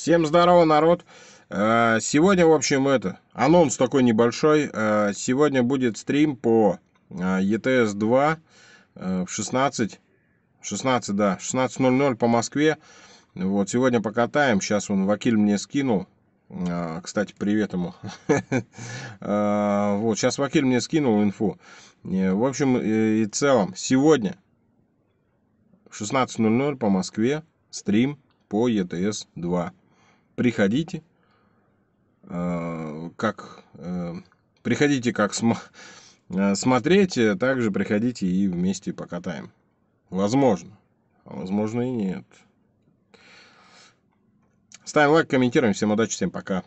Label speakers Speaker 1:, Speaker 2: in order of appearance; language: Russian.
Speaker 1: Всем здорово, народ! Э, сегодня, в общем, это, анонс такой небольшой. Э, сегодня будет стрим по э, ETS 2 в 16, 16, да, 16.00 по Москве. Вот, сегодня покатаем. Сейчас он Вакиль мне скинул. Кстати, привет ему. Вот, сейчас Вакиль мне скинул инфу. В общем и целом, сегодня в 16.00 по Москве стрим по ETS 2. Э, э, приходите, как, приходите как см э, смотреть, также приходите и вместе покатаем. Возможно, а возможно и нет. Ставим лайк, комментируем. Всем удачи, всем пока.